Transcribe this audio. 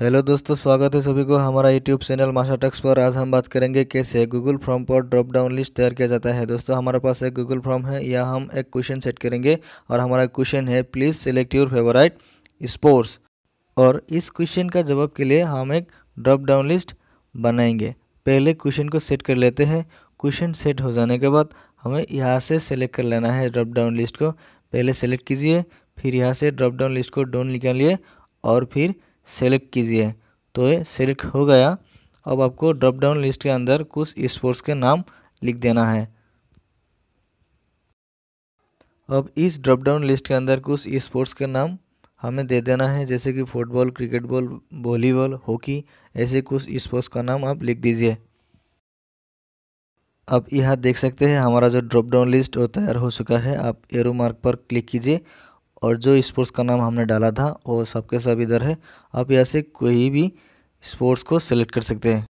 hello दोस्तों स्वागत है सभी को हमारा यूट्यूब चैनल माशा टक्स पर आज हम बात करेंगे कैसे गूगल फॉर्म पर ड्रॉप डाउन लिस्ट तैयार किया जाता है दोस्तों हमारे पास एक गूगल फॉर्म है या हम एक क्वेश्चन सेट करेंगे और हमारा क्वेश्चन है please select your favourite sports और इस क्वेश्चन का जवाब के लिए हम एक ड्रॉप डाउन लिस्ट बनाएंगे पहले क्वेश्चन को सेट कर लेते हैं क्वेश्चन सेट हो जाने के बाद हमें यहाँ से सेलेक्ट कर लेना है ड्रॉप डाउन लिस्ट को पहले सेलेक्ट कीजिए फिर यहाँ से ड्रॉप डाउन लिस्ट को डाउन निकालिए और फिर सेलेक्ट कीजिए तो ये सेलेक्ट हो गया अब आपको ड्रॉप डाउन लिस्ट के अंदर कुछ स्पोर्ट्स के नाम लिख देना है अब इस ड्रॉप डाउन लिस्ट के अंदर कुछ स्पोर्ट्स के नाम हमें दे देना है जैसे कि football cricket ball volleyball hockey ऐसे कुछ स्पोर्ट्स का नाम आप लिख दीजिए आप यहाँ देख सकते हैं हमारा जो ड्रॉप डाउन लिस्ट वो तैयार हो चुका है आप एरो मार्क पर क्लिक कीजिए और जो स्पोर्ट्स का नाम हमने डाला था वो सबके सब इधर है आप यहाँ से कोई भी स्पोर्ट्स को सेलेक्ट कर सकते हैं